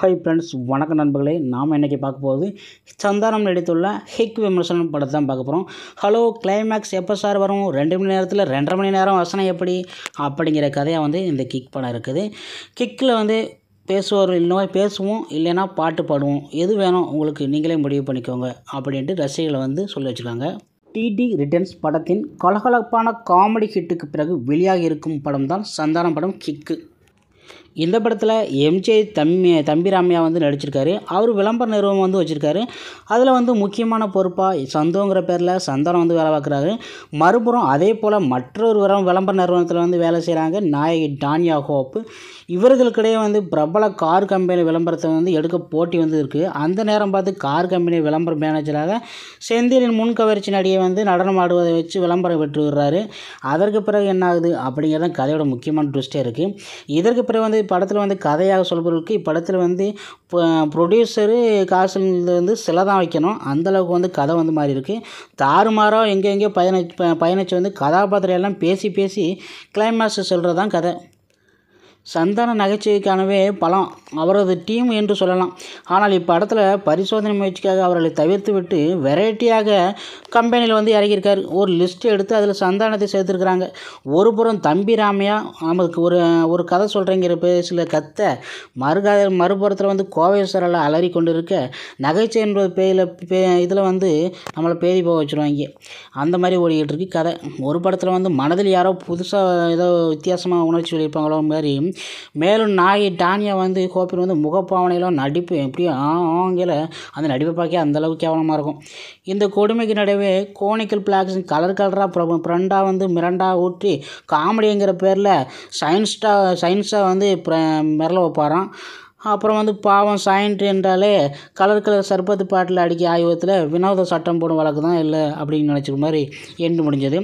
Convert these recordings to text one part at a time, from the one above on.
hi friends வணக்க நண்பர்களே நாம் இன்றைக்கி பார்க்க போகுது சந்தானம் நடித்துள்ள ஹிக் விமர்சனம் படத்தை தான் பார்க்க போகிறோம் ஹலோ கிளைமேக்ஸ் எப்போ சார் வரும் ரெண்டு மணி நேரத்தில் ரெண்டரை மணி நேரம் வசனம் எப்படி அப்படிங்கிற கதையாக வந்து இந்த கிக் படம் இருக்குது கிக்கில் வந்து பேசுவார் இல்லைனா பேசுவோம் இல்லைன்னா பாட்டு பாடுவோம் எது வேணும் உங்களுக்கு நீங்களே முடிவு பண்ணிக்கோங்க அப்படின்ட்டு ரசிகர்களை வந்து சொல்லி வச்சுருக்காங்க டிடி ரிட்டர்ன்ஸ் படத்தின் கலகலப்பான காமெடி ஹிட்டுக்கு பிறகு வெளியாகி இருக்கும் படம் தான் சந்தானம் படம் கிக்கு இந்த படத்தில் எம்ஜே தம்பி தம்பிராமையா வந்து நடிச்சிருக்காரு அவர் விளம்பர நிறுவனம் வந்து வச்சுருக்காரு அதில் வந்து முக்கியமான பொறுப்பாக சந்தோங்கிற பேரில் சந்தானம் வந்து வேலை பார்க்குறாரு மறுபுறம் அதே போல் மற்றொரு வரம் விளம்பர நிறுவனத்தில் வந்து வேலை செய்கிறாங்க நாயகி டானியா ஹோப் இவர்களுக்கிடையே வந்து பிரபல கார் கம்பெனி விளம்பரத்தை வந்து எடுக்க போட்டி வந்து இருக்குது அந்த நேரம் பார்த்து கார் கம்பெனி விளம்பர மேனேஜராக செந்திலின் முன்கவர்ச்சி நடிகை வந்து நடனம் ஆடுவதை வச்சு விளம்பரம் பெற்று விடுறாரு அதற்கு பிறகு என்ன ஆகுது அப்படிங்கிறது கதையோட முக்கியமான ட்விஸ்டே இருக்குது இதற்கு பிறகு வந்து படத்தில் வந்து கதையாக சொல்பவர்களுக்கு இப்படத்தில் வந்து ப்ரொடியூசரு காசு வந்து சில தான் வைக்கணும் அந்தளவுக்கு வந்து கதை வந்து மாறி இருக்குது தாறுமாறோ எங்கே எங்கேயோ பயணி பயணித்து வந்து கதாபாத்திரம் எல்லாம் பேசி பேசி கிளைமேக்ஸ் சொல்கிறது தான் கதை சந்தான நகைச்சுவைக்கானவே பலம் அவரது டீம் என்று சொல்லலாம் ஆனால் இப்படத்தில் பரிசோதனை முயற்சிக்காக அவர்களை தவிர்த்து விட்டு வெரைட்டியாக கம்பெனியில் வந்து இறங்கியிருக்கார் ஒரு லிஸ்ட் எடுத்து அதில் சந்தானத்தை சேர்த்துருக்குறாங்க ஒரு புறம் தம்பி ராமையா நமக்கு ஒரு ஒரு கதை சொல்கிறேங்கிற பேசில் கத்த மறுகதை மறுபுறத்தில் வந்து கோவை சரலாக அலறி கொண்டு இருக்க நகைச்சுவை என்பது பேயில் பே இதில் வந்து நம்மளை பேதி போக வச்சுருவாங்க அந்த மாதிரி ஓடிக்கிட்டு இருக்கு கதை ஒரு படத்தில் வந்து மனதில் யாரோ புதுசாக ஏதோ வித்தியாசமாக உணர்ச்சி வெளியிருப்பாங்களோ மாதிரி மேலும் நாய் டானியா வந்து கோபின் வந்து முகப்பாவனையிலும் நடிப்பு எப்படியும் ஆங்கில அந்த நடிப்பை பார்க்க அந்தளவு கேவலமாக இருக்கும் இந்த கொடுமைக்கு நடுவே கோனிக்கல் பிளாக்ஸின் கலர் கலராக ப்ரொ ப்ரெண்டாக வந்து மிரண்டாக ஊற்றி காமெடிங்கிற பேரில் சயின்ஸ்டா சயின்ஸாக வந்து மெரல வைப்பாரான் அப்புறம் வந்து பாவம் சாயன்று என்றாலே கலர் கலர் சர்பத்து பாட்டில் அடிக்க ஆய்வகத்தில் வினோத சட்டம் போடும் வழக்கு தான் இல்லை அப்படின்னு நினச்சிக்கிற மாதிரி எண்டு முடிஞ்சது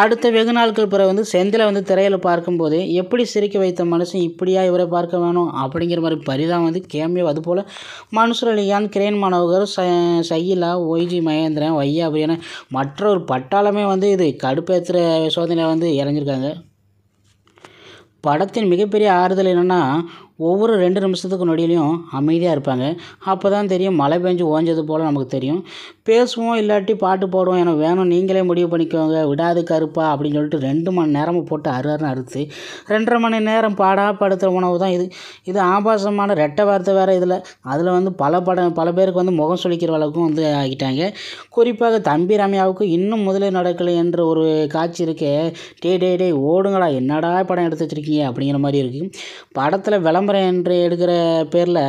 அடுத்த வெகு நாட்கள் பிறகு வந்து செந்தில் வந்து திரையில் பார்க்கும்போது எப்படி சிரிக்க வைத்த மனுஷன் இப்படியா இவரை பார்க்க வேணும் அப்படிங்கிற மாதிரி பரிதான் வந்து கேமியோ அதுபோல் மன்சூர் அலிகான் கிரேன் மாணவர் ச சையிலா ஒய்ஜி மகேந்திரன் வையா அப்படியான மற்றொரு பட்டாளமே வந்து இது கடுப்பேற்றுற சோதனையில் வந்து இறஞ்சிருக்காங்க படத்தின் மிகப்பெரிய ஆறுதல் என்னென்னா ஒவ்வொரு ரெண்டு நிமிஷத்துக்கு நொடியிலையும் அமைதியாக இருப்பாங்க அப்போ தான் தெரியும் மழை பெஞ்சு ஓஞ்சது போல் நமக்கு தெரியும் பேசுவோம் இல்லாட்டி பாட்டு போடுவோம் எனக்கு வேணும் நீங்களே முடிவு பண்ணிக்கோங்க விடாது கருப்பா அப்படின்னு சொல்லிட்டு ரெண்டு மணி நேரமும் போட்டு அருன்னு அறுத்து ரெண்டரை மணி நேரம் படுத்துகிற உணவு தான் இது இது ஆபாசமான ரெட்டை வார்த்தை வேறு இதில் அதில் வந்து பல படம் பல பேருக்கு வந்து முகம் சொலிக்கிற அளவுக்கும் வந்து ஆகிட்டாங்க குறிப்பாக தம்பி ரம்யாவுக்கு இன்னும் முதலே நடக்கலை என்ற ஒரு காட்சி இருக்கே டே டே டே ஓடுங்களா என்னடா படம் எடுத்து வச்சுருக்கீங்க அப்படிங்கிற மாதிரி இருக்குது படத்தில் விளம்பரம் விளம்பரம் என்று எடுக்கிற பேரில்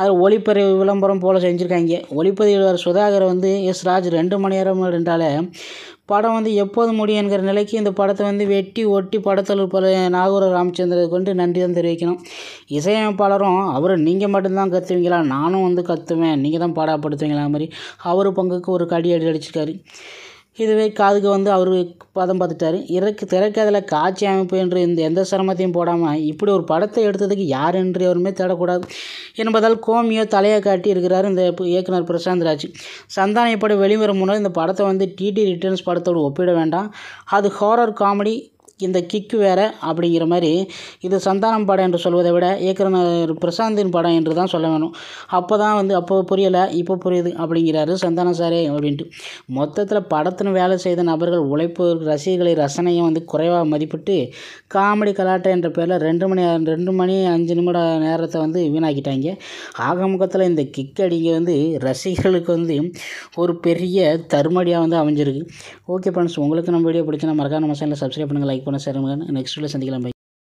அது ஒளிப்பதிவு விளம்பரம் போல் செஞ்சுருக்காங்க ஒளிப்பதிவாளர் சுதாகர் வந்து எஸ் ராஜ் ரெண்டு மணி நேரம் என்றாலே படம் வந்து எப்போது முடியும் என்கிற நிலைக்கு இந்த படத்தை வந்து வெட்டி ஒட்டி படத்தில் பல நாகூர ராமச்சந்திர கொண்டு நன்றி தான் தெரிவிக்கணும் இசையமைப்பாளரும் அவர் நீங்கள் மட்டும்தான் கற்றுவீங்களா நானும் வந்து கற்றுவேன் நீங்கள் தான் பாடப்படுத்துவீங்களா மாதிரி அவர் பங்குக்கு ஒரு கடி அடி அடிச்சிருக்காரு இதுவே காதுக்கு வந்து அவர் பதம் பார்த்துட்டாரு இறக்கு திரைக்கதையில் காட்சி அமைப்பு என்று இந்த எந்த சிரமத்தையும் போடாமல் இப்படி ஒரு படத்தை எடுத்ததுக்கு யார் என்று எவருமே தேடக்கூடாது என்பதால் கோமியோ தலையை காட்டி இருக்கிறார் இந்த இயக்குனர் பிரசாந்த் ராஜ் சந்தானம் இப்படி வெளிவரும் முன்னர் இந்த படத்தை வந்து டிடி ரிட்டர்ன்ஸ் படத்தோடு ஒப்பிட வேண்டாம் அது ஹாரர் காமெடி இந்த கிக்கு வேறு அப்படிங்கிற மாதிரி இது சந்தானம் படம் என்று சொல்வதை விட இயக்குனர் பிரசாந்தின் படம் என்று தான் சொல்ல வேணும் அப்போ தான் வந்து அப்போ புரியலை இப்போ புரியுது அப்படிங்கிறாரு சந்தானம் சாரே அப்படின்ட்டு மொத்தத்தில் படத்தின் வேலை செய்த நபர்கள் உழைப்பு ரசிகர்களை ரசனையும் வந்து குறைவாக மதிப்பிட்டு காமெடி கலாட்டம் என்ற பேரில் ரெண்டு மணி ரெண்டு மணி அஞ்சு நிமிட நேரத்தை வந்து வீணாக்கிட்டாங்க ஆகமுகத்தில் இந்த கிக் அடிங்க வந்து ரசிகர்களுக்கு வந்து ஒரு பெரிய தருமடியாக வந்து அமைஞ்சிருக்கு ஓகே ஃப்ரெண்ட்ஸ் உங்களுக்கு நம்ம வீடியோ பிடிச்சினா மறக்காம நம்ம சேனலில் சப்ஸ்கிரைப் பண்ணுங்கள் லைக் பண்ணுங்கள் பண்ண சேருங்க நெக்ஸ்ட் வீடியோ சந்திக்கலாம்